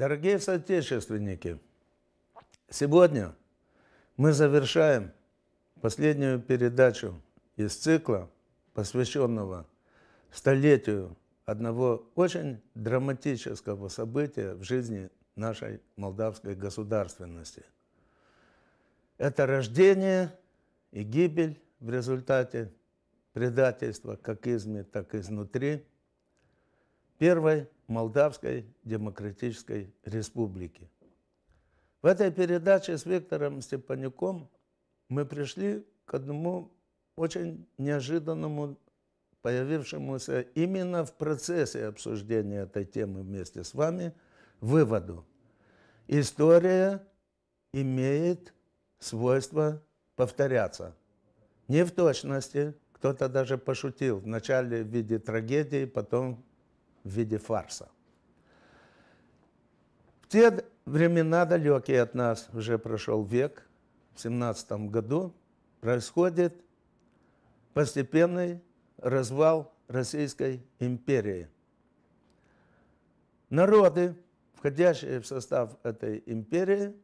Дорогие соотечественники, сегодня мы завершаем последнюю передачу из цикла, посвященного столетию одного очень драматического события в жизни нашей молдавской государственности. Это рождение и гибель в результате предательства как изме, так и изнутри первой Молдавской Демократической Республики. В этой передаче с Виктором Степанюком мы пришли к одному очень неожиданному, появившемуся именно в процессе обсуждения этой темы вместе с вами, выводу. История имеет свойство повторяться. Не в точности, кто-то даже пошутил, вначале в виде трагедии, потом в виде фарса. В те времена далекие от нас, уже прошел век, в 17 году происходит постепенный развал Российской империи. Народы, входящие в состав этой империи,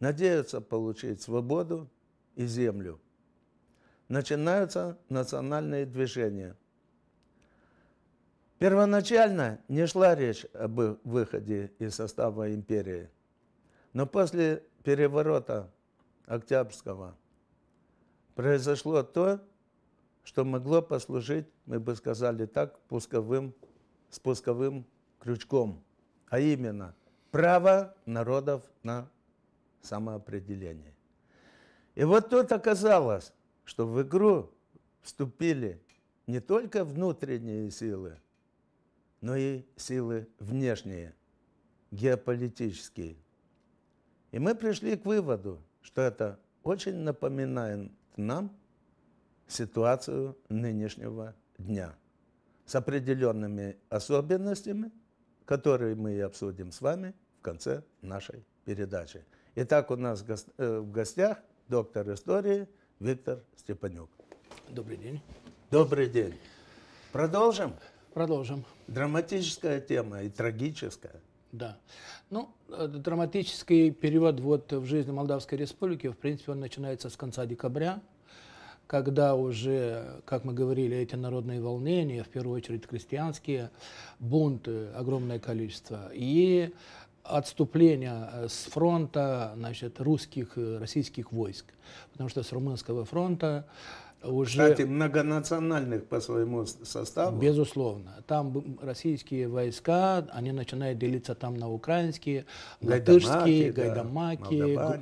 надеются получить свободу и землю. Начинаются национальные движения – Первоначально не шла речь об выходе из состава империи, но после переворота Октябрьского произошло то, что могло послужить, мы бы сказали так, пусковым, спусковым крючком, а именно право народов на самоопределение. И вот тут оказалось, что в игру вступили не только внутренние силы, но и силы внешние, геополитические. И мы пришли к выводу, что это очень напоминает нам ситуацию нынешнего дня с определенными особенностями, которые мы и обсудим с вами в конце нашей передачи. Итак, у нас э, в гостях доктор истории Виктор Степанюк. Добрый день. Добрый день. Продолжим? Продолжим. Драматическая тема и трагическая. Да. Ну, э, драматический перевод вот в жизни Молдавской Республики, в принципе, он начинается с конца декабря, когда уже, как мы говорили, эти народные волнения, в первую очередь крестьянские, бунты, э, огромное количество, и отступление э, с фронта значит, русских, российских войск. Потому что с Румынского фронта уже... Кстати, многонациональных по своему составу? Безусловно. Там российские войска, они начинают делиться там на украинские, латышские, гайдамаки, да,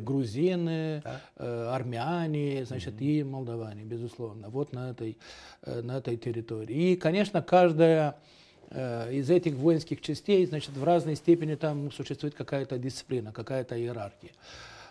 грузины, да? э, армяне, значит, угу. и молдаване, безусловно. Вот на этой, э, на этой территории. И, конечно, каждая э, из этих воинских частей, значит, в разной степени там существует какая-то дисциплина, какая-то иерархия.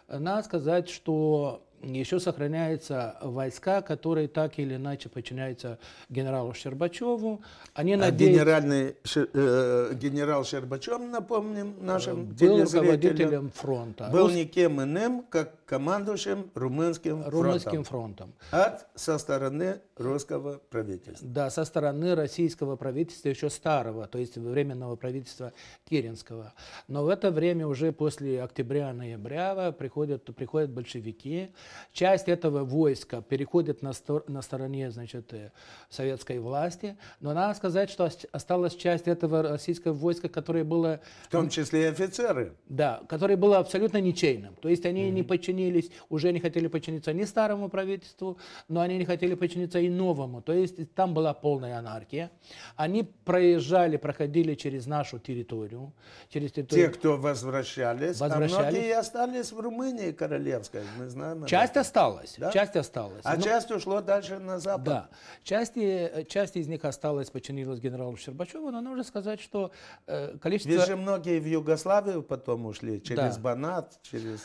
Надо сказать, что еще сохраняются войска, которые так или иначе подчиняются генералу Щербачеву. Они а надеются... генеральный, э, генерал Щербачев, напомним, нашим э, был руководителем фронта. Был никем иным, как командующим румынским, румынским фронтом. фронтом. От со стороны русского правительства. Да, со стороны российского правительства, еще старого, то есть временного правительства Керенского. Но в это время уже после октября-ноября приходят, приходят большевики, Часть этого войска переходит на, стор на стороне значит, э, советской власти, но надо сказать, что осталась часть этого российского войска, которое было... В том числе и офицеры. Да, которое было абсолютно ничейным. То есть они mm -hmm. не подчинились, уже не хотели подчиниться ни старому правительству, но они не хотели подчиниться и новому. То есть там была полная анархия. Они проезжали, проходили через нашу территорию. Через территорию. Те, кто возвращались, возвращались. а многие остались в Румынии королевской, мы знаем. Часть Часть осталась. Да? Часть осталась. А Но... Ну, часть ушла дальше на запад. Да. Часть, э, часть из них осталась, подчинилась генералу Щербачеву, но нужно сказать, что э, количество... Ведь же многие в Югославию потом ушли, через да. Банат, через...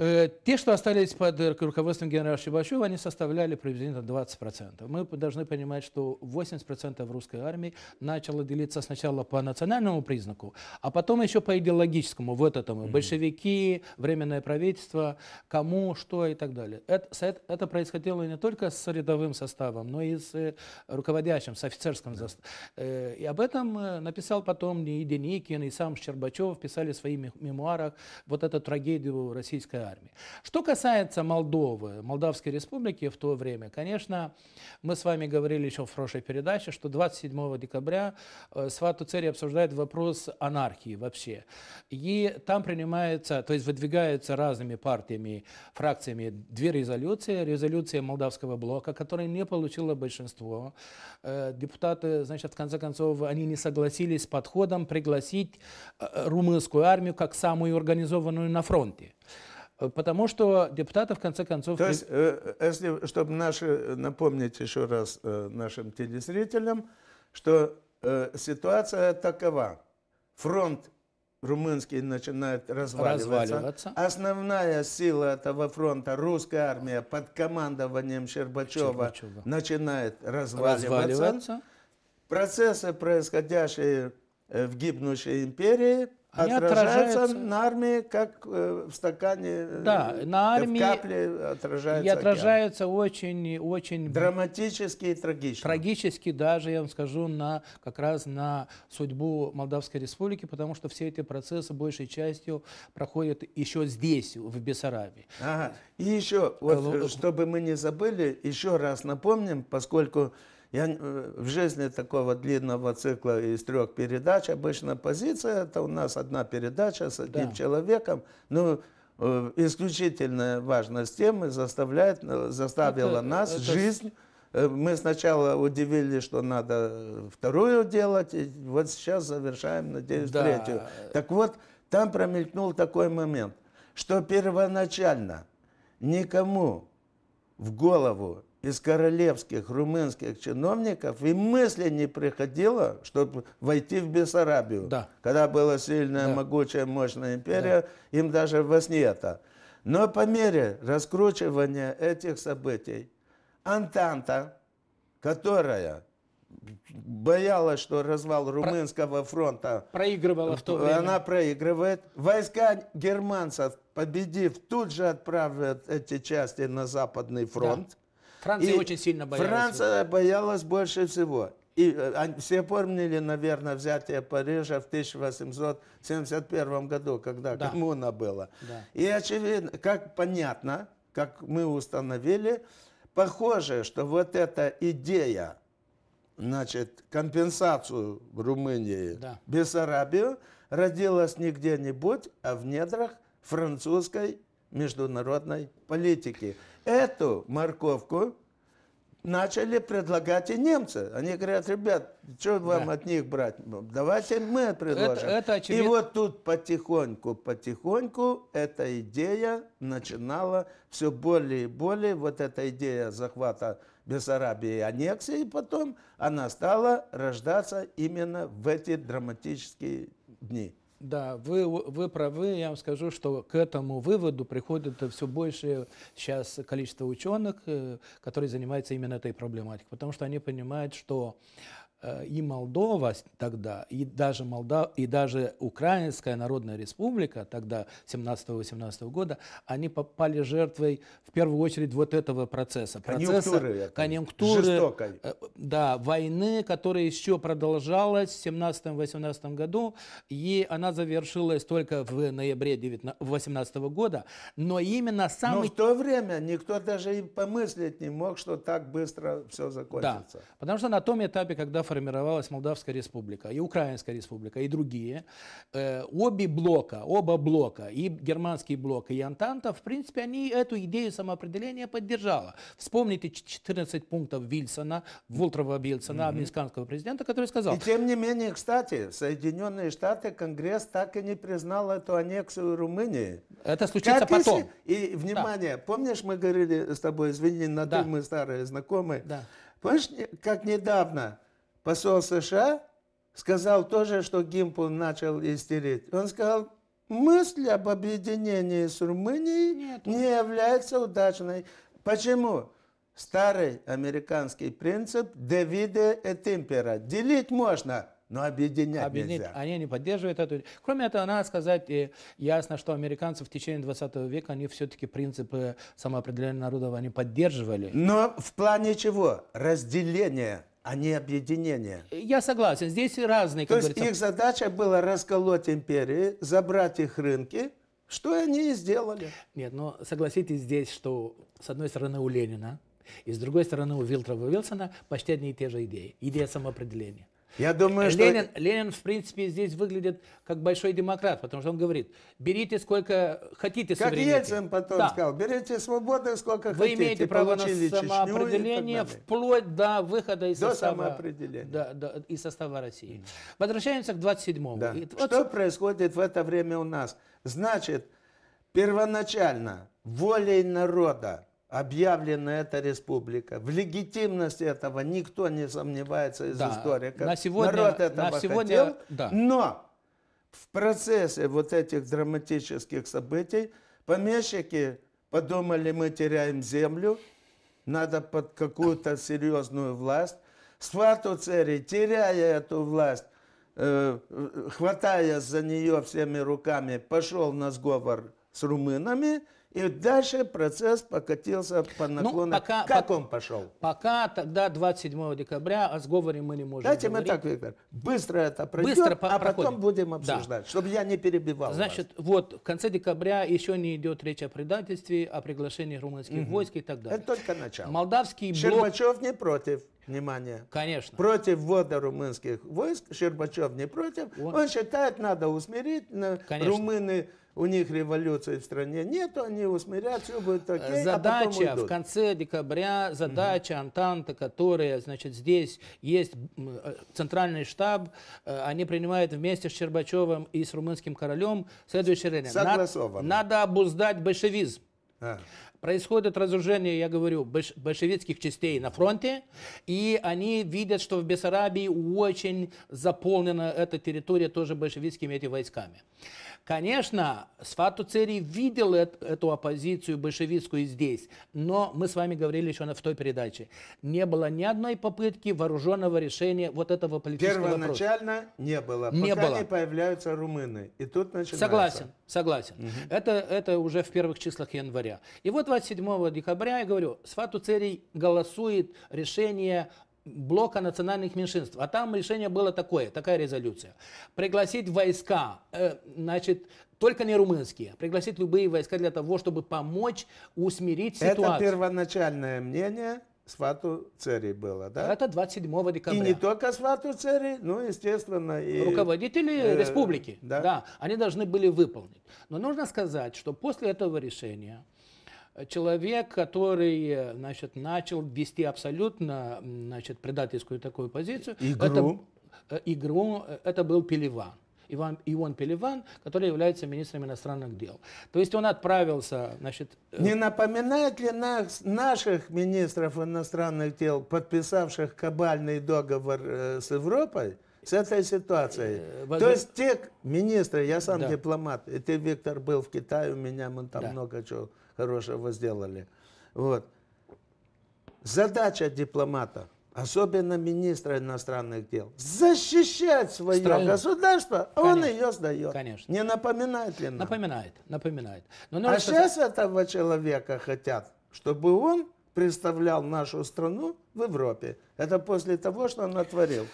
Э, те, что остались под э, руководством генерала Щебачева, они составляли приблизительно 20%. Мы должны понимать, что 80% русской армии начало делиться сначала по национальному признаку, а потом еще по идеологическому. Вот этому. mm Большевики, временное правительство, кому, что и так далее. Это, это происходило не только с рядовым составом, но и с э, руководящим, с офицерским составом. И об этом написал потом и Деникин, и сам Щербачев писали в своих мемуарах вот эту трагедию российской армии. Что касается Молдовы, Молдавской республики в то время, конечно, мы с вами говорили еще в прошлой передаче, что 27 декабря э, Свату Цери обсуждает вопрос анархии вообще. И там принимается, то есть выдвигаются разными партиями, фракциями две резолюции. Резолюция Молдавского блока, которая не получила большинство. Э, депутаты, значит, в конце концов, они не согласились с подходом пригласить э, румынскую армию как самую организованную на фронте. Э, потому что депутаты, в конце концов... То есть, э, э, если, чтобы наши, напомнить еще раз нашим телезрителям, что ситуация такова. Фронт румынский начинает разваливаться. разваливаться. Основная сила этого фронта, русская армия под командованием Щербачева, Щербачева. начинает разваливаться. разваливаться. Процессы, происходящие в гибнущей империи, они отражаются, на армии, как э, в стакане, э, да, на э, армии, в капле отражаются. И отражаются очень, очень драматически и трагически. Трагически даже, я вам скажу, на как раз на судьбу Молдавской Республики, потому что все эти процессы большей частью проходят еще здесь, в Бессарабии. Ага. И еще, вот, чтобы мы не забыли, еще раз напомним, поскольку я э, в жизни такого длинного цикла из трех передач, обычно позиция, это у нас одна передача с одним да. человеком, но ну, э, исключительная важность темы заставляет, э, заставила это, нас это... жизнь мы сначала удивились, что надо вторую делать, и вот сейчас завершаем, надеюсь, да. третью. Так вот, там промелькнул такой момент, что первоначально никому в голову из королевских румынских чиновников и мысли не приходило, чтобы войти в Бессарабию. Да. Когда была сильная, да. могучая, мощная империя, да. им даже во сне это. Но по мере раскручивания этих событий, Антанта, которая боялась, что развал Румынского фронта... Проигрывала в то э, время. Она проигрывает. Войска германцев, победив, тут же отправят эти части на Западный фронт. Да. Франция и очень сильно боялась. Франция боялась больше всего. И э, все помнили, наверное, взятие Парижа в 1871 году, когда да. коммуна была. Да. И очевидно, как понятно, как мы установили, похоже, что вот эта идея, значит, компенсацию Румынии, да. Бессарабию, родилась не где-нибудь, а в недрах французской международной политики. Эту морковку начали предлагать и немцы. Они говорят, ребят, что вам да. от них брать? Давайте мы предложим. Это, это очевид... И вот тут потихоньку, потихоньку эта идея начинала все более и более, вот эта идея захвата Бессарабии и аннексии, потом она стала рождаться именно в эти драматические дни. Да, вы, вы правы. Я вам скажу, что к этому выводу приходит все больше сейчас количество ученых, э, которые занимаются именно этой проблематикой, потому что они понимают, что Э, и Молдова тогда, и даже, Молдов, и даже Украинская Народная Республика тогда, 17-18 года, они попали жертвой в первую очередь вот этого процесса. Конъюнктуры. Процесса, конъюнктуры. Жестокой. Э, да, войны, которая еще продолжалась в 17-18 году, и она завершилась только в ноябре 2018 года, но именно самый... Но в то время никто даже и помыслить не мог, что так быстро все закончится. Да, потому что на том этапе, когда формировалась Молдавская республика, и Украинская республика, и другие, э, обе блока, оба блока, и германский блок, и Антанта, в принципе, они эту идею самоопределения поддержала. Вспомните 14 пунктов Вильсона, Вултрова Вильсона, mm-hmm. американского президента, который сказал... И тем не менее, кстати, Соединенные Штаты, Конгресс так и не признал эту аннексию Румынии. Это случится как потом. Если... И, внимание, да. помнишь, мы говорили с тобой, извини, на да. мы старые знакомые. Да. Помнишь, как недавно посол США сказал то же, что Гимпун начал истерить. Он сказал, мысль об объединении с Румынией Нет. не является удачной. Почему? Старый американский принцип «девиде и э Темпера. делить можно, но объединять, объединять нельзя. Они не поддерживают эту... Кроме этого, надо сказать ясно, что американцы в течение 20 века, они все-таки принципы самоопределения народов, они поддерживали. Но в плане чего? Разделение а не объединение. Э, я согласен, здесь разные, То есть их задача была расколоть империи, забрать их рынки, что они и сделали. Нет, но согласитесь здесь, что с одной стороны у Ленина, и с другой стороны у Вилтрова Вилсона почти одни и те же идеи. Идея самоопределения. Я думаю, что... Ленин, Ленин, в принципе, здесь выглядит как большой демократ, потому что он говорит, берите сколько хотите Как Ельцин потом да. сказал, берите свободы сколько Вы хотите. Вы имеете право на самоопределение вплоть до выхода из до состава... самоопределения. Да, да, из состава России. Возвращаемся к 27-му. Да. вот... Что происходит в это время у нас? Значит, первоначально волей народа объявлена эта республика. В легитимности этого никто не сомневается из да, историков. На сегодня, Народ этого на сегодня, хотел, да. но в процессе вот этих драматических событий помещики подумали, мы теряем землю, надо под какую-то серьезную власть. Свату цари, теряя эту власть, э, э, хватая за нее всеми руками, пошел на сговор с румынами – и дальше процесс покатился по ну, наклону. пока, как пока, он пошел? Пока тогда 27 декабря о сговоре мы не можем Дайте говорить. мы так, Виктор, быстро это пройдет, быстро по а проходим. потом будем обсуждать, да. чтобы я не перебивал Значит, вас. вот в конце декабря еще не идет речь о предательстве, о приглашении румынских угу. войск и так далее. Это только начало. Молдавский блок... Щербачев не против. Внимание. Конечно. Против ввода румынских войск. Щербачев не против. Он, он считает, надо усмирить. Конечно. Румыны у них революции в стране нет, они усмирят, все будет э, окей, а Задача а в конце декабря, задача угу. Антанта, которая, значит, здесь есть э, центральный штаб, э, они принимают вместе с Щербачевым и с румынским королем следующее решение. Согласовано. Надо, надо обуздать большевизм. А. Происходит разоружение, я говорю, большевистских частей на фронте, и они видят, что в Бессарабии очень заполнена эта территория тоже большевистскими этими войсками. Конечно, Сфату Цери видел эту оппозицию большевистскую здесь, но мы с вами говорили еще в той передаче, не было ни одной попытки вооруженного решения вот этого политического Первоначально вопроса. не было, не пока было. не появляются румыны. И тут начинается. Согласен, согласен. Угу. Это, это уже в первых числах января. И вот 27 декабря, я говорю, Свату Церий голосует решение блока национальных меньшинств. А там решение было такое, такая резолюция. Пригласить войска, э, значит, только не румынские, пригласить любые войска для того, чтобы помочь усмирить ситуацию. Это первоначальное мнение Свату Церей было, да? Это 27 декабря. И не только Свату Церей, но, естественно, и... Руководители э, республики, да? да, они должны были выполнить. Но нужно сказать, что после этого решения человек, который значит, начал вести абсолютно значит, предательскую такую позицию. Игру. Это, игру, это был Пелеван. Иван, Иван Пелеван, который является министром иностранных дел. То есть он отправился, значит... Э, Не напоминает ли нас, наших министров иностранных дел, подписавших кабальный договор э, с Европой, с этой ситуацией? Э, Воз... То есть те министры, я сам да. дипломат, и ты, Виктор, был в Китае, у меня мы там да. много чего хорошего сделали. Вот. Задача дипломата, особенно министра иностранных дел, защищать свое Страну. государство, а он ее сдает. Конечно. Не напоминает ли нам? Напоминает, напоминает. Но а сейчас сказать... этого человека хотят, чтобы он представлял нашу страну в Европе. Это после того, что он натворил.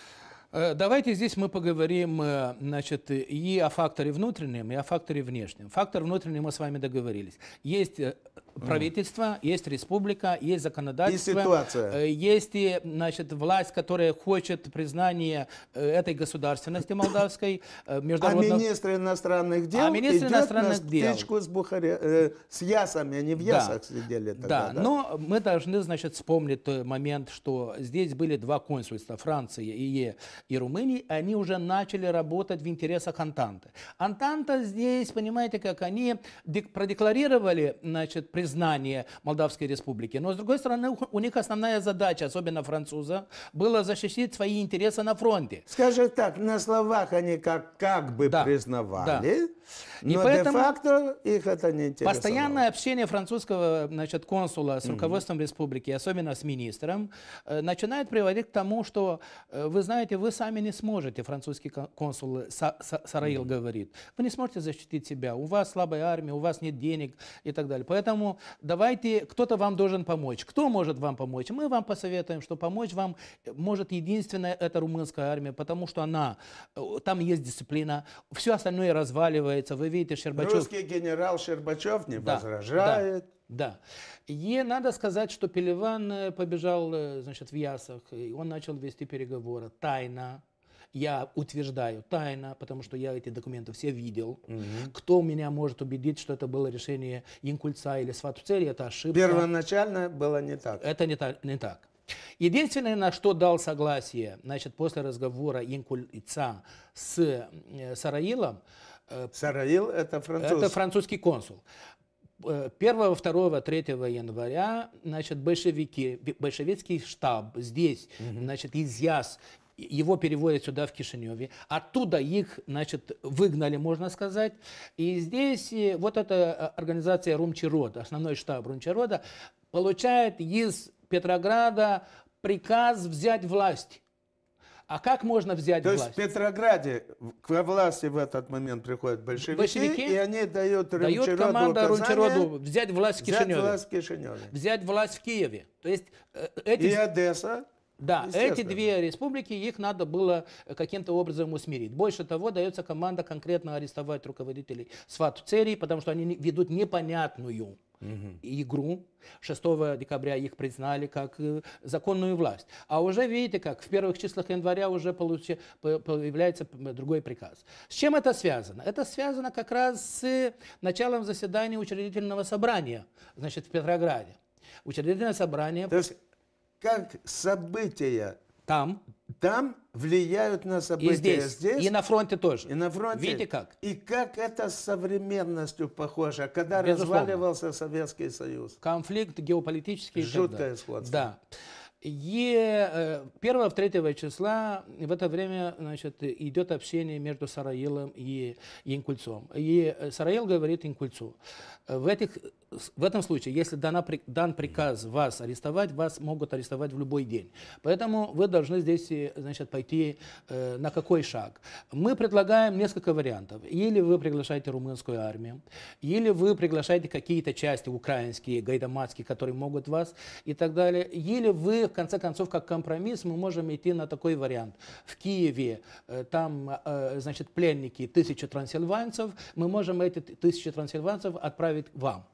Э, давайте здесь мы поговорим э, значит, и о факторе внутреннем, и о факторе внешнем. Фактор внутренний мы с вами договорились. Есть э, правительство, есть республика, есть законодательство. И ситуация. Э, есть и, значит, власть, которая хочет признания э, этой государственности молдавской. Э, международного... А министр иностранных дел а министр идет иностранных на стычку дел. с, Бухаре... с ясами, они а в ясах да. сидели тогда. Да. да, но мы должны, значит, вспомнить тот момент, что здесь были два консульства, Франции и, и Румынии, они уже начали работать в интересах Антанты. Антанта здесь, понимаете, как они продекларировали, значит, признание Молдавской республики. Но, с другой стороны, у них основная задача, особенно француза, была защитить свои интересы на фронте. Скажем так, на словах они как, как бы да. признавали, да. Но де-факто их это не интересовало. Постоянное общение французского значит, консула с руководством mm-hmm. республики, особенно с министром, э, начинает приводить к тому, что, э, вы знаете, вы сами не сможете, французский консул Са- Са- Сараил mm-hmm. говорит, вы не сможете защитить себя, у вас слабая армия, у вас нет денег и так далее. Поэтому давайте, кто-то вам должен помочь. Кто может вам помочь? Мы вам посоветуем, что помочь вам э, может единственная эта румынская армия, потому что она, э, там есть дисциплина, все остальное разваливается. Вы видите, Щербачев... Русский генерал Щербачев не да, возражает. Да. Да. И надо сказать, что Пелеван э, побежал значит, в Ясах, и он начал вести переговоры тайно, я утверждаю тайно, потому что я эти документы все видел. Угу. Кто меня может убедить, что это было решение Инкульца или Сватуцели, это ошибка. Первоначально было не так. Это не так. Не так. Единственное, на что дал согласие, значит, после разговора Инкульца с э, Сараилом, э, Сараил – это француз. Это французский консул. 1, 2, 3 января, значит, большевики, большевистский штаб здесь, угу. значит, изъяс. Его переводят сюда, в Кишиневе. Оттуда их, значит, выгнали, можно сказать. И здесь э, вот эта э, организация Румчирода, основной штаб Румчирода, получает из Петрограда приказ взять власть. А как можно взять То власть? То есть в Петрограде к власти в этот момент приходят большевики, большевики и они дают Дают команда Рунчероду взять власть в Кишиневе. Взять власть в Кишиневе. Взять власть в Киеве. То есть, э, эти... И Одесса? Да, эти две республики, их надо было каким-то образом усмирить. Больше того, дается команда конкретно арестовать руководителей Сватцерии, потому что они ведут непонятную угу. игру. 6 декабря их признали как э, законную власть. А уже видите, как в первых числах января уже получи, появляется другой приказ. С чем это связано? Это связано как раз с э, началом заседания учредительного собрания значит, в Петрограде. Учредительное собрание... То есть как события там, там влияют на события и здесь, здесь. И на фронте тоже. И на фронте. Видите как? И как это с современностью похоже, когда Безусловно. разваливался Советский Союз. Конфликт геополитический. Жуткое сходство. Да. И э, первого-третьего числа в это время значит, идет общение между Сараилом и Инкульцом. И э, Сараил говорит Инкульцу, э, в, этих, в этом случае, если дана, дан приказ вас арестовать, вас могут арестовать в любой день. Поэтому вы должны здесь значит, пойти на какой шаг. Мы предлагаем несколько вариантов. Или вы приглашаете румынскую армию, или вы приглашаете какие-то части украинские, гайдамацкие, которые могут вас и так далее. Или вы конце концов, как компромисс мы можем идти на такой вариант. В Киеве э, там, э, значит, пленники тысячи трансильванцев, мы можем эти тысячи трансильванцев отправить вам.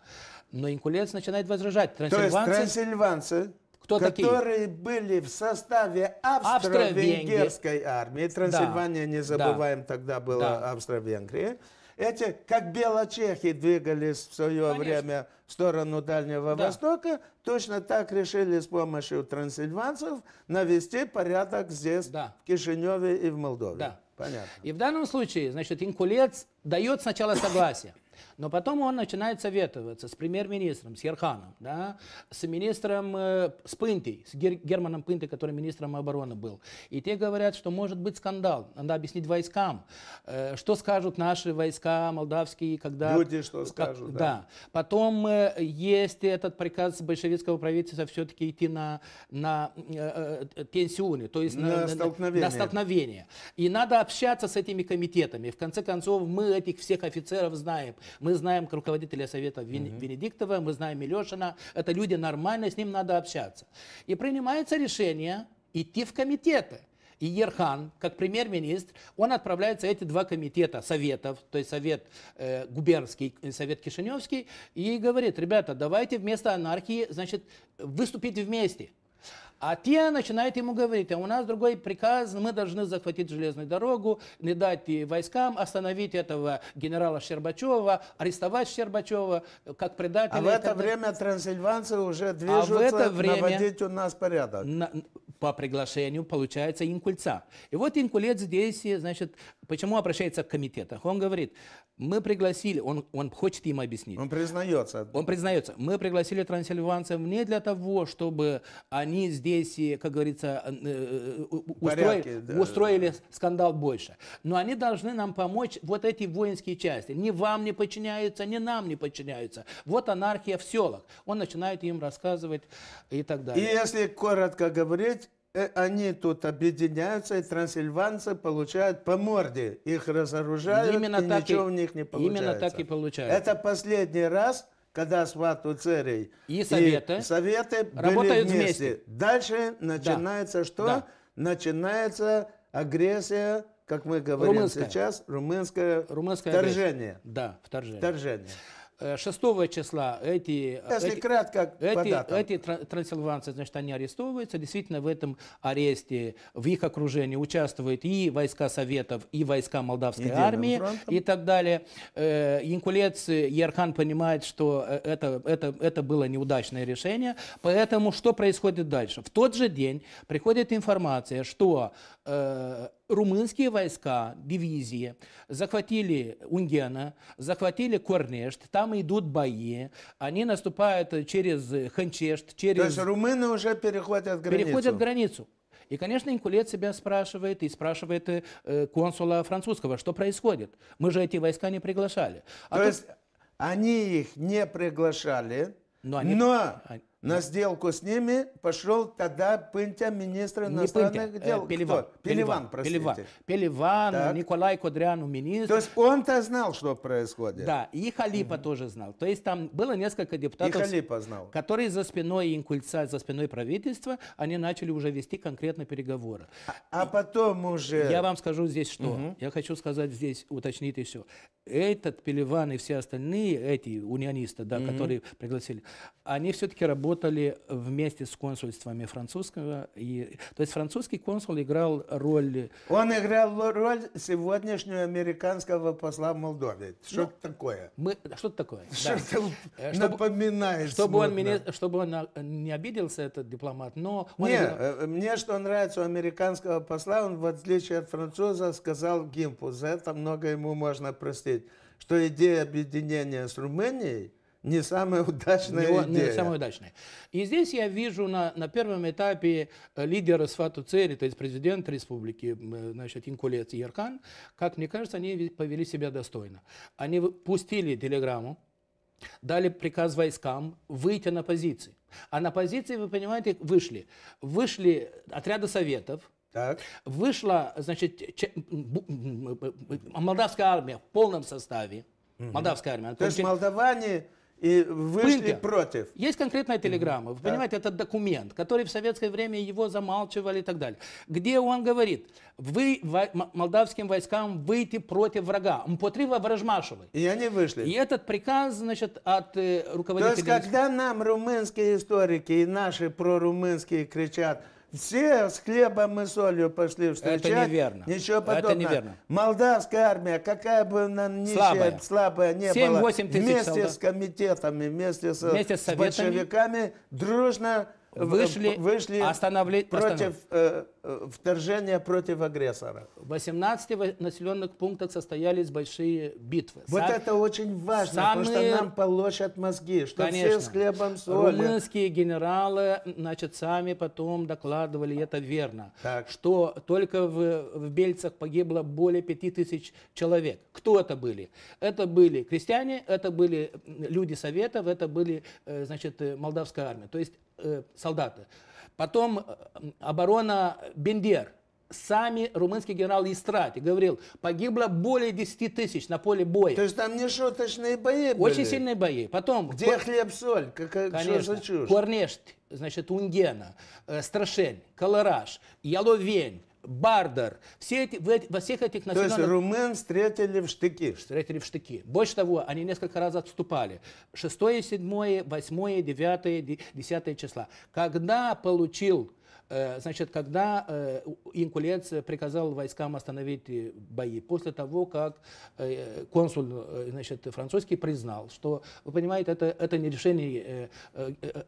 Но Инкулец начинает возражать. Трансильванцы... То есть трансильванцы кто которые такие? были в составе Австро-Венгерской армии. Трансильвания, да. не забываем, да. тогда была да. Австро-Венгрия. Эти, как белочехи, двигались в свое Конечно. время в сторону Дальнего да. Востока, точно так решили с помощью трансильванцев навести порядок здесь, да. в Кишиневе и в Молдове. Да. Понятно. И в данном случае, значит, Инкулец дает сначала согласие. Но потом он начинает советоваться с премьер-министром, с Ерханом, да, с министром, э, с Пынтой, с Гер Германом Пынтой, который министром обороны был. И те говорят, что может быть скандал, надо объяснить войскам, э, что скажут наши войска молдавские, когда... Люди что как, скажут, да. да. Потом э, есть этот приказ большевистского правительства все-таки идти на, на э, э пенсионы, то есть на, на, столкновение. на столкновение. И надо общаться с этими комитетами. В конце концов, мы этих всех офицеров знаем, мы мы знаем руководителя Совета Вен... угу. Венедиктова, мы знаем Милешина. Это люди нормальные, с ним надо общаться. И принимается решение идти в комитеты. И Ерхан, как премьер-министр, он отправляется в эти два комитета советов, то есть совет э, губернский, совет кишиневский, и говорит, ребята, давайте вместо анархии, значит, выступить вместе. А те начинают ему говорить, а у нас другой приказ, мы должны захватить железную дорогу, не дать войскам остановить этого генерала Щербачева, арестовать Щербачева как предателя. А в это время трансильванцы уже движутся а в это время наводить у нас порядок. На, по приглашению получается инкульца. И вот инкулец здесь, значит, почему обращается к комитетах? Он говорит, мы пригласили, он, он хочет им объяснить. Он признается. Он признается. Мы пригласили трансильванцев не для того, чтобы они здесь, э, как говорится, э, э, Порядки, устроили, да. устроили скандал больше. Но они должны нам помочь, вот эти воинские части. Ни вам не подчиняются, ни нам не подчиняются. Вот анархия в селах. Он начинает им рассказывать и так далее. И если коротко говорить, Э, они тут объединяются, и трансильванцы получают по морде. Их разоружают, именно и так ничего и, в них не получается. Именно так и получается. Это последний раз, когда Свату Церей и Советы, и советы работают были вместе. вместе. Дальше начинается да. что? Да. Начинается агрессия, как мы говорим румынская. сейчас, румынское, румынское вторжение. Агрессия. Да, вторжение. вторжение. 6 э, числа эти, э, Если эти, кратко, эти, эти трансильванцы, значит, они арестовываются. Действительно, в этом аресте, в их окружении участвуют и войска Советов, и войска Молдавской Единым армии фронтом. и так далее. Э, Янкулец Ерхан понимает, что это, это, это было неудачное решение. Поэтому что происходит дальше? В тот же день приходит информация, что Э, румынские войска, дивизии, захватили Унгена, захватили Корнешт, там идут бои, они наступают через Ханчешт, через... То есть румыны уже переходят границу? Переходят границу. И, конечно, Инкулет себя спрашивает, и спрашивает э, консула французского, что происходит. Мы же эти войска не приглашали. А то, то... есть они их не приглашали, но, они... но на сделку с ними пошел тогда Пынтя, министр иностранных Пынтя, э, дел. Э, Пеливан, Кто? Пеливан, Пеливан, простите. Пеливан, так. Николай Кудряну, министр. То есть он-то знал, что происходит. Да, и Халипа угу. тоже знал. То есть там было несколько депутатов, и знал. которые за спиной Инкульца, за спиной правительства, они начали уже вести конкретно переговоры. А, а потом уже... Я вам скажу здесь что. Угу. Я хочу сказать здесь, уточнить еще этот Пелеван и все остальные, эти унионисты, да, mm-hmm. которые пригласили, они все-таки работали вместе с консульствами французского. И, то есть французский консул играл роль... Он играл роль сегодняшнего американского посла в Молдове. Ну, что это такое? что это такое. Что да. Э, чтобы, напоминает чтобы он, меня, чтобы он не обиделся, этот дипломат, но... нет, играл... Э, мне что нравится у американского посла, он в отличие от француза сказал Гимпу, за это много ему можно простить говорить, что идея объединения с Румынией не самая удачная не, идея. Не самая удачная. И здесь я вижу на, на первом этапе э, лидера Свату Цери, то есть президент республики, э, значит, Инкулец и Яркан, как мне кажется, они повели себя достойно. Они пустили телеграмму, дали приказ войскам выйти на позиции. А на позиции, вы понимаете, вышли. Вышли отряды советов, так. Вышла, значит, че, молдавская армия в полном составе. Угу. Молдавская армия. То есть молдаване и вышли Пынка. против. Есть конкретная телеграмма. Угу. Вы так. понимаете, это документ, который в советское время его замалчивали и так далее. Где он говорит, вы во, молдавским войскам выйти против врага. Мпотрива Вражмашевой. И они вышли. И этот приказ, значит, от э, руководителя... То есть, когда нам румынские историки и наши прорумынские кричат, все с хлебом и солью пошли встречать. Это неверно. Ничего подобного. Это неверно. Молдавская армия, какая бы она нищая, слабая, слабая не была, вместе солдат. с комитетами, вместе с, вместе с, с большевиками дружно вышли, э, вышли остановли, против э, э, вторжения против агрессора. В 18 населенных пунктах состоялись большие битвы. Вот Сам, это очень важно, самые, потому что нам полощат мозги, что конечно, все с хлебом соли. Румынские генералы, значит, сами потом докладывали, это верно, так. что только в, в Бельцах погибло более 5000 человек. Кто это были? Это были крестьяне, это были люди Советов, это были, э, значит, молдавская армия. То есть э, солдаты. Потом э, оборона Бендер. Сами румынский генерал Истрати говорил, погибло более 10 тысяч на поле боя. То есть там не шуточные бои были? Очень сильные бои. Потом... Где Кор... хлеб-соль? Конечно. Что за чушь? Корнешт, значит, Унгена, э, Страшень, Калараш, Яловень, Бардер. Все эти, во всех этих населенных... То есть румын встретили в штыки? Встретили в штыки. Больше того, они несколько раз отступали. 6, 7, 8, 9, 10 числа. Когда получил Э, значит, когда э, Инкулец приказал войскам остановить бои, после того, как э, консул значит, французский признал, что, вы понимаете, это, это не решение.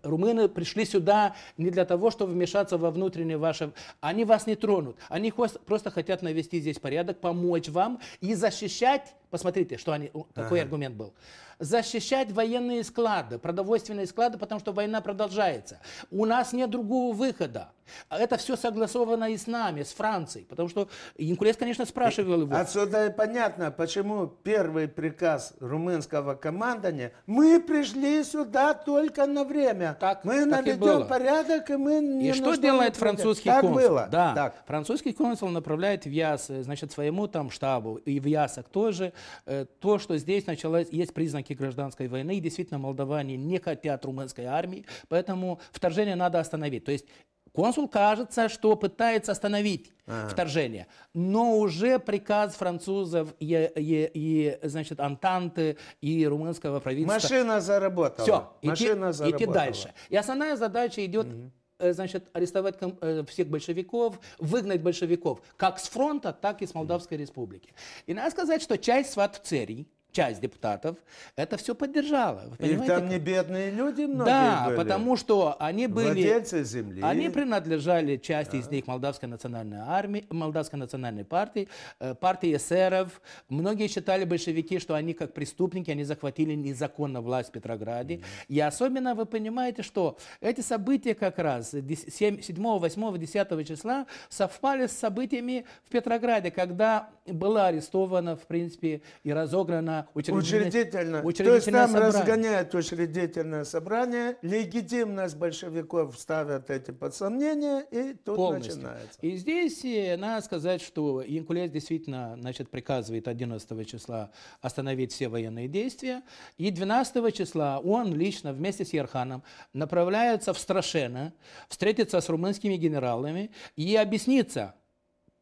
Румыны пришли сюда не для того, чтобы вмешаться во внутренние ваши... Они вас не тронут. Они просто хотят навести здесь порядок, помочь вам и защищать Посмотрите, что они, какой ага. аргумент был. Защищать военные склады, продовольственные склады, потому что война продолжается. У нас нет другого выхода. Это все согласовано и с нами, с Францией. Потому что Янкулес, конечно, спрашивал его. Отсюда и понятно, почему первый приказ румынского командования «Мы пришли сюда только на время. Так, мы так наведем и порядок, и мы не И что делает французский так консул? Было. Да. Так. Французский консул направляет в Яс, значит, своему там штабу, и в Ясок тоже, Э, то, что здесь началось, есть признаки гражданской войны, и действительно молдаване не хотят румынской армии, поэтому вторжение надо остановить. То есть Консул кажется, что пытается остановить а. вторжение, но уже приказ французов и, и, и значит Антанты и румынского правительства. Машина заработала. Все, Машина идти, заработала. идти дальше. И основная задача идет угу Э, значит, арестовать э, всех большевиков, выгнать большевиков как с фронта, так и с Молдавской республики. И надо сказать, что часть сват-церий, часть депутатов это все поддержала. Вы понимаете? И там не бедные люди многие Да, были. потому что они были... Владельцы земли. Они принадлежали, части да. из них, Молдавской национальной армии, Молдавской национальной партии, э, партии эсеров. Многие считали большевики, что они как преступники, они захватили незаконно власть в Петрограде. Mm И особенно вы понимаете, что эти события как раз 7, 7 8, 10 числа совпали с событиями в Петрограде, когда была арестована, в принципе, и разогнана учредительное, учредительное. учредительное То есть там собрание. разгоняют учредительное собрание, легитимность большевиков ставят эти под сомнение, и тут Полностью. начинается. И здесь э, надо сказать, что Янкуляс действительно значит, приказывает 11 числа остановить все военные действия, и 12 числа он лично вместе с Ярханом направляется в Страшено, встретиться с румынскими генералами и объясниться.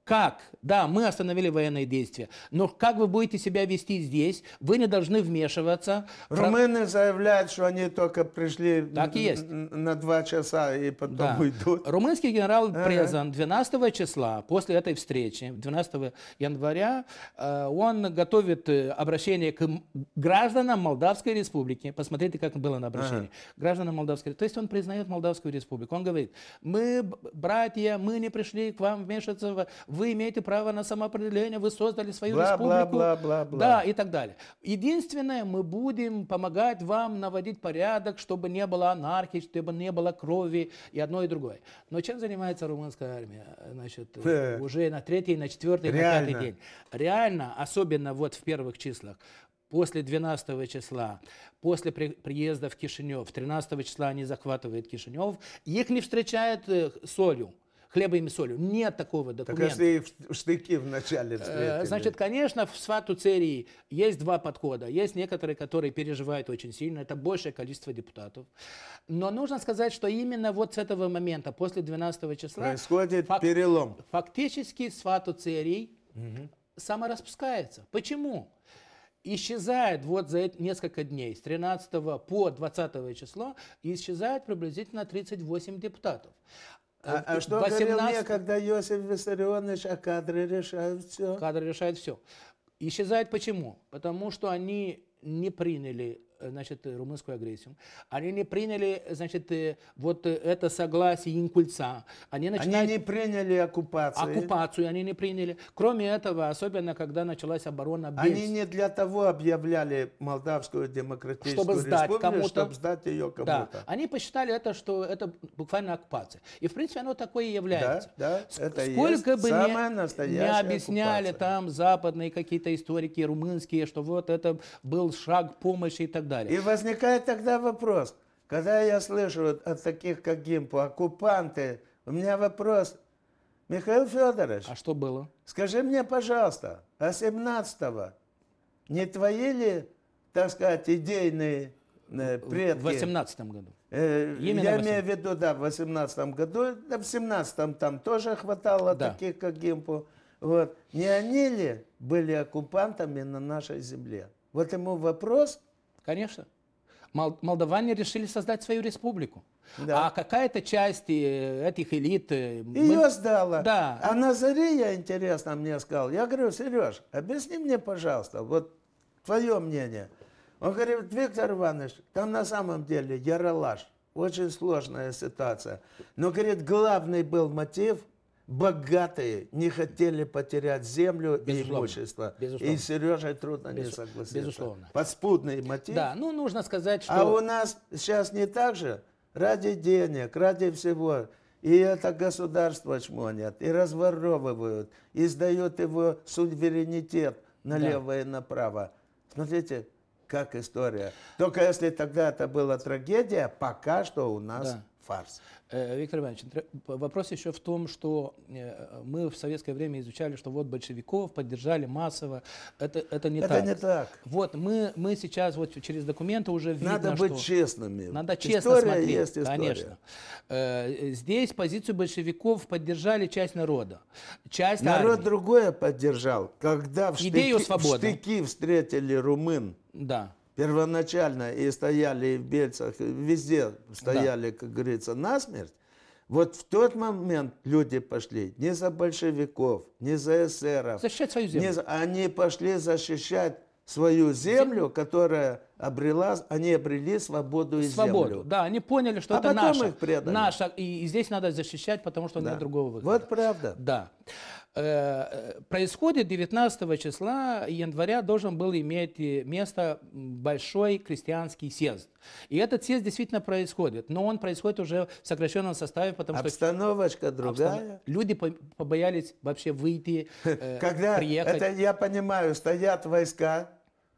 Как? Да, мы остановили военные действия. Но как вы будете себя вести здесь? Вы не должны вмешиваться. Румыны заявляют, что они только пришли так и есть. на два часа и потом да. уйдут. Румынский генерал ага. Презан 12 числа, после этой встречи, 12 января, э, он готовит э, обращение к гражданам Молдавской республики. Посмотрите, как было на обращении. Ага. Гражданам Молдавской республики. То есть он признает Молдавскую республику. Он говорит, мы, братья, мы не пришли к вам вмешиваться в вы имеете право на самоопределение, вы создали свою бла, республику. Бла, бла, бла, бла. Да, и так далее. Единственное, мы будем помогать вам наводить порядок, чтобы не было анархии, чтобы не было крови и одно и другое. Но чем занимается румынская армия? Значит, Фе. Э. уже на третий, на четвертый, Реально. на пятый день. Реально, особенно вот в первых числах, после 12 числа, после при, приезда в Кишинев, 13 числа они захватывают Кишинев, их не встречают э, солью хлебом и солью. Нет такого документа. Так если в штыки вначале э, встретили. Значит, конечно, в свату церии есть два подхода. Есть некоторые, которые переживают очень сильно. Это большее количество депутатов. Но нужно сказать, что именно вот с этого момента, после 12 числа... Происходит фак перелом. Фактически свату церий угу. самораспускается. Почему? исчезает вот за несколько дней, с 13 по 20 число, исчезает приблизительно 38 депутатов. А, а что 18... говорил мне, когда Иосиф Виссарионович, а кадры решают все? Кадры решают все. Исчезает почему? Потому что они не приняли значит, э, румынскую агрессию. Они не приняли значит, э, вот э, это согласие Инкульца. Они, начинают... они не приняли оккупацию. Оккупацию они не приняли. Кроме этого, особенно когда началась оборона без... Они не для того объявляли Молдавскую демократическую чтобы сдать кому чтобы сдать ее кому-то. Да. Они посчитали это, что это буквально оккупация. И, в принципе, оно такое и является. Да, да, это Сколько бы не, не объясняли оккупация. там западные какие-то историки, румынские, что вот это был шаг помощи и так далее. И возникает тогда вопрос, когда я слышу вот от таких, как Гимпу, оккупанты, у меня вопрос, Михаил Федорович. А что было? Скажи мне, пожалуйста, а 17-го не твои ли, так сказать, идейные э, предки? В 18 году. Э, Именно я имею в виду, да, в 18 году, да, в 17 там тоже хватало да. таких, как Гимпу. Вот. Не они ли были оккупантами на нашей земле? Вот ему вопрос – Конечно. Молдаване решили создать свою республику. Да. А какая-то часть э, этих элит... Ее э, мы... сдала. Да. А на я интересно мне сказал. Я говорю, Сереж, объясни мне, пожалуйста, вот твое мнение. Он говорит, Виктор Иванович, там на самом деле яролаж. Очень сложная ситуация. Но, говорит, главный был мотив – богатые не хотели потерять землю Безусловно. и имущество. Безусловно. И с Сережей трудно Без... не согласиться. Безусловно. Подспудный мотив. Да, ну нужно сказать, а что... А у нас сейчас не так же? Ради денег, ради всего. И это государство чмонят, и разворовывают, и сдают его суверенитет налево да. и направо. Смотрите, как история. Только если тогда это была трагедия, пока что у нас да. фарс. Э, Виктор Иванович, вопрос еще в том, что э, мы в советское время изучали, что вот большевиков поддержали массово. Это, это не это так. Это не так. Вот мы, мы сейчас вот через документы уже видно, Надо быть что честными. Надо честно история смотреть. Есть история. Конечно. Э, здесь позицию большевиков поддержали часть народа. Часть Народ армии. другое поддержал. Когда в штыки, в штыки встретили румын. Да первоначально и стояли в Бельцах, везде стояли, да. как говорится, насмерть, вот в тот момент люди пошли не за большевиков, не за эсеров. Защищать свою землю. за, они пошли защищать свою землю, которая обрела, они обрели свободу и свободу. землю. Да, они поняли, что а это наша, наша, и, и здесь надо защищать, потому что да. нет другого выхода. Вот правда. Да. Э, происходит 19 числа января должен был иметь э, место большой крестьянский съезд. И этот съезд действительно происходит, но он происходит уже в сокращенном составе, потому Обстановочка что... Обстановочка другая. Люди побоялись вообще выйти, э, Когда, приехать. это я понимаю, стоят войска,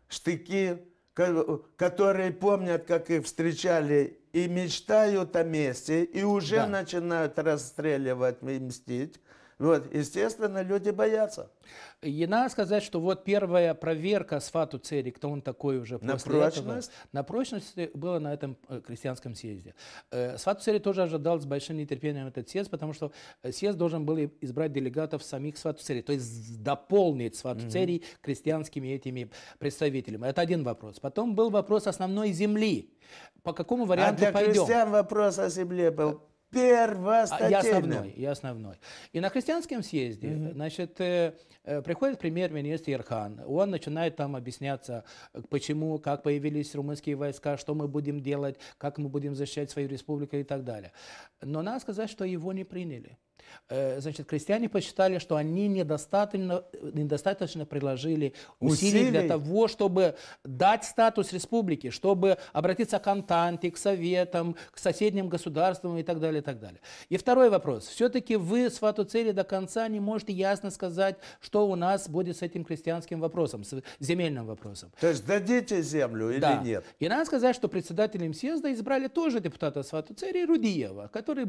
штыки, которые помнят, как их встречали и мечтают о месте, и уже да. начинают расстреливать и мстить. Вот, естественно, люди боятся. И надо сказать, что вот первая проверка Сфату Цери, кто он такой уже на прочность? этого, на прочность было на этом э, крестьянском съезде. Э, Сфату Цери тоже ожидал с большим нетерпением этот съезд, потому что э, съезд должен был избрать делегатов самих Сфату Цери, то есть дополнить Сфату Цери mm крестьянскими этими представителями. Это один вопрос. Потом был вопрос основной земли. По какому а варианту а для пойдем? крестьян вопрос о земле был а, первостатейным. И основной, Я основной. И на христианском съезде, угу. значит, э, э, приходит премьер-министр Ирхан. он начинает там объясняться, почему, как появились румынские войска, что мы будем делать, как мы будем защищать свою республику и так далее. Но надо сказать, что его не приняли. Э, значит, крестьяне посчитали, что они недостаточно, недостаточно приложили усилий, усилий для того, чтобы дать статус республики, чтобы обратиться к Антанте, к Советам, к соседним государствам и так далее, и так далее. И второй вопрос. Все-таки вы с Фатуцели до конца не можете ясно сказать, что у нас будет с этим крестьянским вопросом, с земельным вопросом. То есть дадите землю или да. нет? И надо сказать, что председателем съезда избрали тоже депутата Сватуцери Рудиева, который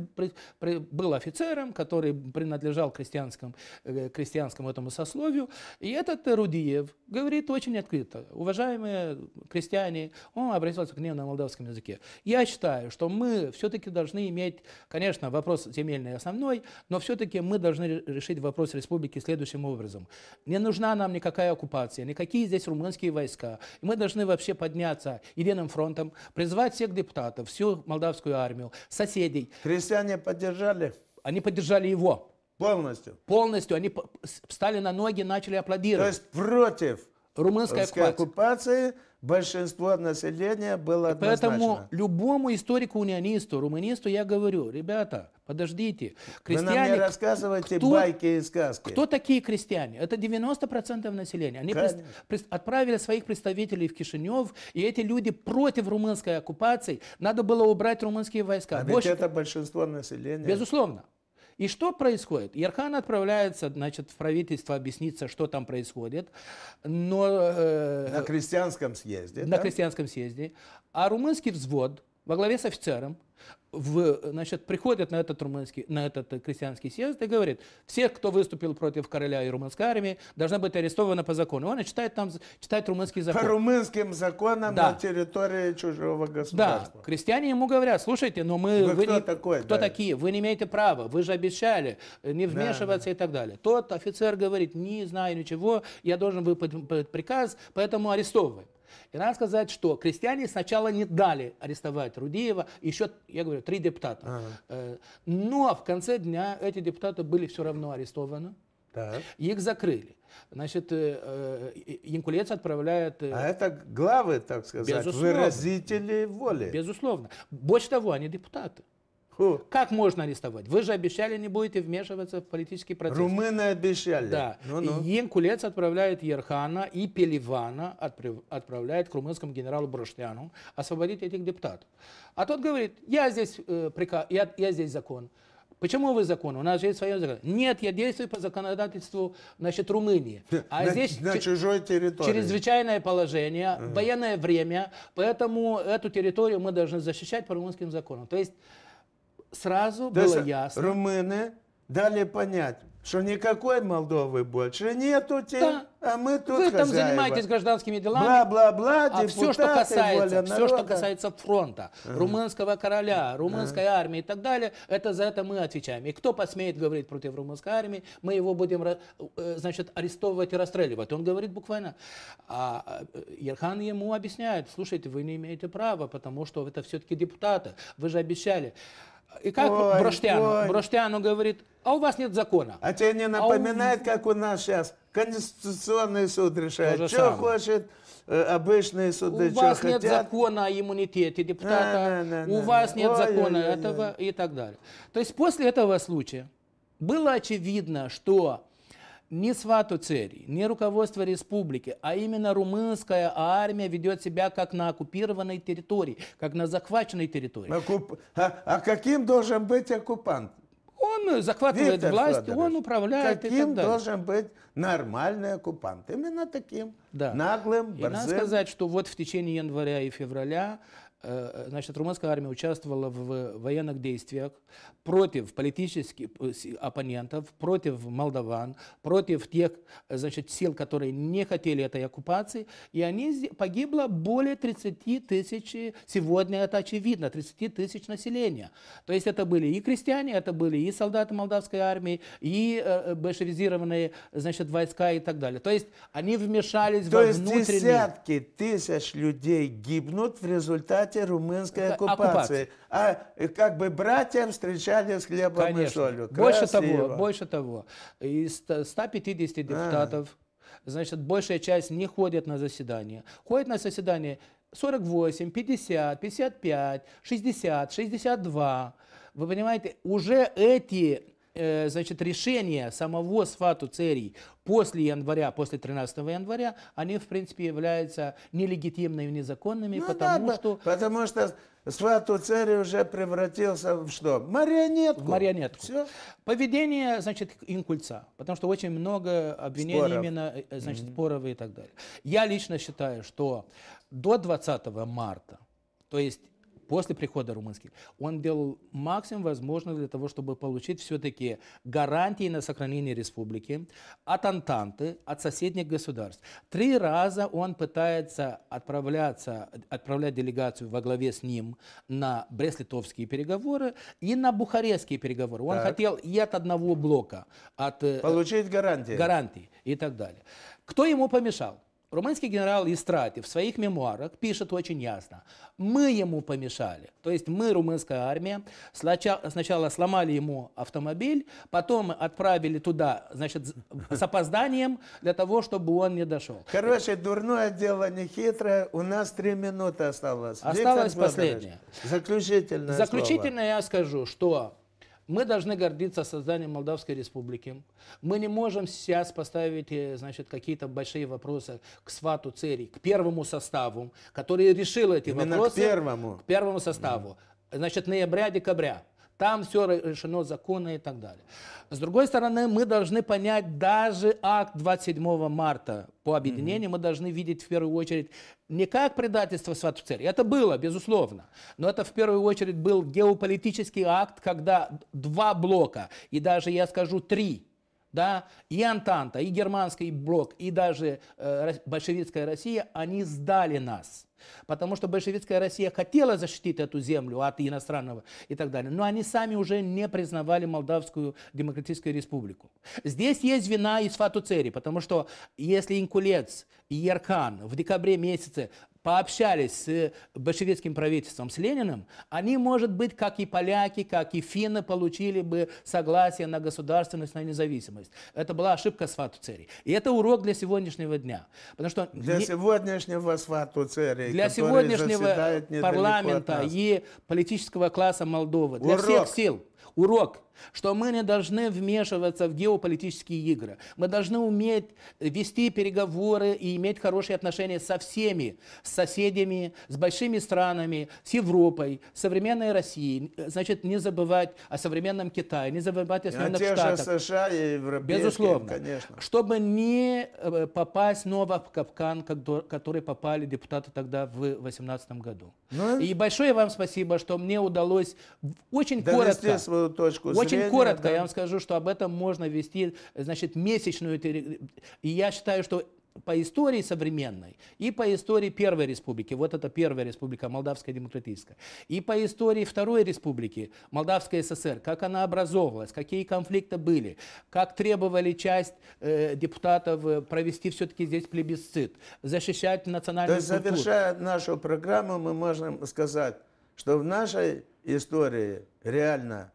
был офицером, который принадлежал крестьянскому, э, крестьянскому этому сословию. И этот Рудиев говорит очень открыто. Уважаемые крестьяне, он обратился к ним на молдавском языке. Я считаю, что мы все-таки должны иметь, конечно, вопрос земельный основной, но все-таки мы должны решить вопрос республики следующим образом. Не нужна нам никакая оккупация, никакие здесь румынские войска. И мы должны вообще подняться единым фронтом, призвать всех депутатов, всю молдавскую армию, соседей. Крестьяне поддержали? Они поддержали его. Полностью. Полностью. Они встали на ноги, начали аплодировать. То есть против румынской оккупации. оккупации большинство населения было однозначно. Поэтому любому историку-унионисту, румынисту я говорю, ребята, подождите, крестьяне... Вы нам не рассказывайте кто, байки и сказки. Кто такие крестьяне? Это 90% населения. Они пред, пред, отправили своих представителей в Кишинев, и эти люди против румынской оккупации. Надо было убрать румынские войска. А Больше... ведь это большинство населения. Безусловно. И что происходит? Ярхан отправляется, значит, в правительство объясниться, что там происходит. Но, э, на крестьянском съезде. На да? крестьянском съезде. А румынский взвод во главе с офицером в, значит, приходит на этот, румынский, на этот э, крестьянский съезд и говорит, все, кто выступил против короля и румынской армии, должна быть арестована по закону. Он читает там читает румынский закон. По румынским законам да. на территории чужого государства. Да, крестьяне ему говорят, слушайте, но мы... Вы, вы кто не, такой? Кто да. такие? Вы не имеете права, вы же обещали э, не вмешиваться да, и так далее. Тот офицер говорит, не знаю ничего, я должен выполнить приказ, поэтому арестовываем. И надо сказать, что крестьяне сначала не дали арестовать Рудеева, еще, я говорю, три депутата. Ага. Э, но в конце дня эти депутаты были все равно арестованы. Так. Их закрыли. Значит, Янкулец э, э, отправляет... А это главы, так сказать, выразители воли. Безусловно. Больше того, они депутаты. Ху. Как можно арестовать? Вы же обещали, не будете вмешиваться в политический процесс. Румыны обещали. Да. Ну -ну. И Енкулец отправляет Ерхана и Пеливана отправляет к румынскому генералу Броштяну освободить этих депутатов. А тот говорит, я здесь, э, приказ... я, я здесь закон. Почему вы закон? У нас же есть свое закон. Нет, я действую по законодательству значит, Румынии. А на, здесь на чужой территории. чрезвычайное положение, угу. военное время, поэтому эту территорию мы должны защищать по румынским законам. То есть сразу То было ясно. Румыны дали понять, что никакой Молдовы больше нету, те, да. а мы тут Вы там хозяева. занимаетесь гражданскими делами. Бла-бла-бла, а все, что касается, все, что касается фронта, ага. румынского короля, румынской ага. армии и так далее, это за это мы отвечаем. И кто посмеет говорить против румынской армии, мы его будем, э, э, значит, арестовывать и расстреливать. Он говорит буквально, а э, Ерхан ему объясняет, слушайте, вы не имеете права, потому что это все-таки депутаты, вы же обещали. И как ой, Броштяну Ой. Броштиану говорит, а у вас нет закона. А тебе не напоминает, а у... как у нас сейчас? Конституционный суд решает, что самое. хочет э, обычные суды, У вас хотят? нет закона о иммунитете депутата, на, на, на, у вас нет ой, закона ой, этого ой. и так далее. То есть после этого случая было очевидно, что не свату цери, не руководство республики, а именно румынская армия ведет себя как на оккупированной территории, как на захваченной территории. Окуп... А, а каким должен быть оккупант? Он захватывает Виктор власть, Федорович, он управляет каким и так далее. должен быть нормальный оккупант? Именно таким, да. наглым, борзым. И надо сказать, что вот в течение января и февраля Э, э, значит, румынская армия участвовала в военных действиях против политических э, оппонентов, против молдаван, против тех значит, сил, которые не хотели этой оккупации, и они погибло более 30 тысяч, сегодня это очевидно, 30 тысяч населения. То есть это были и крестьяне, это были и солдаты молдавской армии, и большевизированные значит, войска и так далее. То есть они вмешались То во есть десятки тысяч людей гибнут в результате братья румынской э, оккупации. А э, как бы братья встречали с хлебом Конечно. и солью. Красиво. Больше того, больше того, из 150 депутатов, а. значит, большая часть не ходит на заседание. Ходит на заседание 48, 50, 55, 60, 62. Вы понимаете, уже эти Э, значит, решения самого Свату Церий после января, после 13 января, они, в принципе, являются нелегитимными, незаконными, ну, потому да, что... Потому что Свату Церий уже превратился в что? Марионетку. В марионетку. Все. Поведение, значит, инкульца. Потому что очень много обвинений споров. именно, э, значит, mm-hmm. споров и так далее. Я лично считаю, что до 20 марта, то есть после прихода румынских, он делал максимум возможного для того, чтобы получить все-таки гарантии на сохранение республики от Антанты, от соседних государств. Три раза он пытается отправляться, отправлять делегацию во главе с ним на Брест-Литовские переговоры и на Бухарестские переговоры. Он так. хотел и от одного блока. От, э, Получить гарантии. Гарантии и так далее. Кто ему помешал? Румынский генерал Истрати в своих мемуарах пишет очень ясно. Мы ему помешали. То есть мы, румынская армия, сначала сломали ему автомобиль, потом отправили туда, значит, с опозданием, для того, чтобы он не дошел. Хорошее, дурное дело, не хитрое. У нас три минуты осталось. Осталось Виктор последнее. Заключительное Заключительное слово. я скажу, что мы должны гордиться созданием Молдавской республики. Мы не можем сейчас поставить э, значит, какие-то большие вопросы к свату церей, к первому составу, который решил эти Именно вопросы. к первому. К первому составу. Значит, ноября-декабря там все решено законно и так далее. С другой стороны, мы должны понять даже акт 27 марта по объединению, mm-hmm. мы должны видеть в первую очередь не как предательство святых это было, безусловно, но это в первую очередь был геополитический акт, когда два блока, и даже, я скажу, три, да, и Антанта, и германский блок, и даже э, большевистская Россия, они сдали нас. Потому что большевистская Россия хотела защитить эту землю от иностранного и так далее. Но они сами уже не признавали Молдавскую Демократическую Республику. Здесь есть вина из Фатуцери, потому что если Инкулец и Еркан в декабре месяце пообщались с большевистским правительством, с Лениным, они, может быть, как и поляки, как и финны, получили бы согласие на государственность, на независимость. Это была ошибка Свату Цери. И это урок для сегодняшнего дня. Потому что для не... сегодняшнего Свату Цери, для сегодняшнего парламента и политического класса Молдовы, урок. для всех сил, урок – что мы не должны вмешиваться в геополитические игры. Мы должны уметь вести переговоры и иметь хорошие отношения со всеми, с соседями, с большими странами, с Европой, с современной Россией. Значит, не забывать о современном Китае, не забывать о Соединенных и о Штатах. Же США и европейские, Безусловно. Конечно. Чтобы не э, попасть снова в капкан, который попали депутаты тогда в 2018 году. Ну, и большое вам спасибо, что мне удалось очень коротко, свою точку очень коротко да. я вам скажу, что об этом можно вести, значит, месячную... И я считаю, что по истории современной и по истории Первой Республики, вот это Первая Республика, Молдавская Демократическая, и по истории Второй Республики, Молдавская ССР, как она образовывалась, какие конфликты были, как требовали часть э, депутатов э, провести все-таки здесь плебисцит, защищать национальную То есть, культуру. завершая нашу программу, мы можем сказать, что в нашей истории реально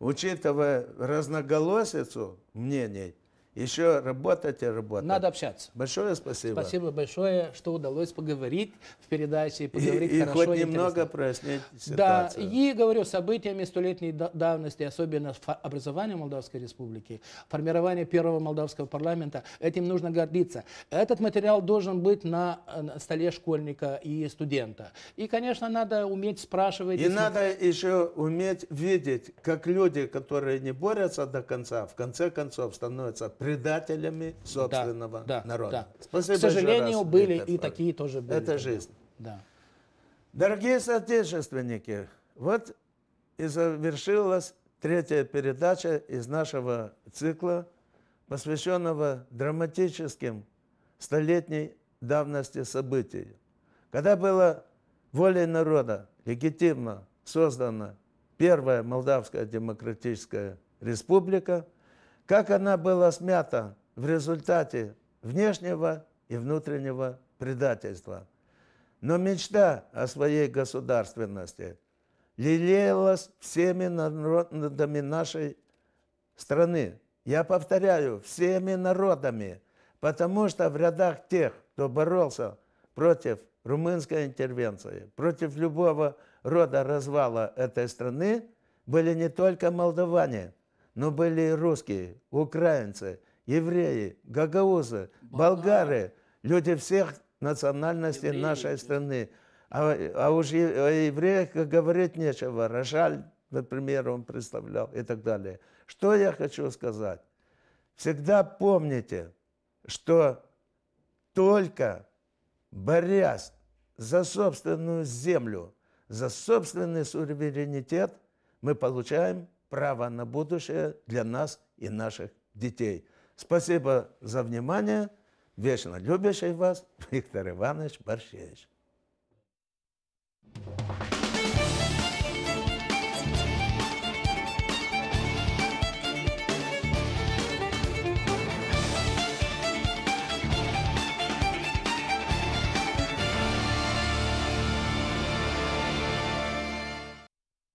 учитывая разноголосицу мнений, еще работать и работать. Надо общаться. Большое спасибо. Спасибо большое, что удалось поговорить в передаче. Поговорить и, хорошо, и хоть немного интересно. прояснить ситуацию. Да, и говорю, событиями столетней давности, особенно образование Молдавской Республики, формирование первого молдавского парламента, этим нужно гордиться. Этот материал должен быть на столе школьника и студента. И, конечно, надо уметь спрашивать. И надо еще уметь видеть, как люди, которые не борются до конца, в конце концов становятся предателями собственного да, народа. Да. Спасибо К сожалению, раз, были и такие тоже были. Это жизнь. Да. Дорогие соотечественники, вот и завершилась третья передача из нашего цикла, посвященного драматическим столетней давности событий, когда было волей народа легитимно создана первая Молдавская демократическая республика – как она была смята в результате внешнего и внутреннего предательства. Но мечта о своей государственности лелеялась всеми народами нашей страны. Я повторяю, всеми народами, потому что в рядах тех, кто боролся против румынской интервенции, против любого рода развала этой страны, были не только молдаване – но были русские, украинцы, евреи, гагаузы, болгары, люди всех национальностей евреи. нашей страны. А, а уж о евреях говорить нечего. Рожаль, например, он представлял и так далее. Что я хочу сказать? Всегда помните, что только борясь за собственную землю, за собственный суверенитет, мы получаем право на будущее для нас и наших детей. Спасибо за внимание. Вечно любящий вас Виктор Иванович Борщевич.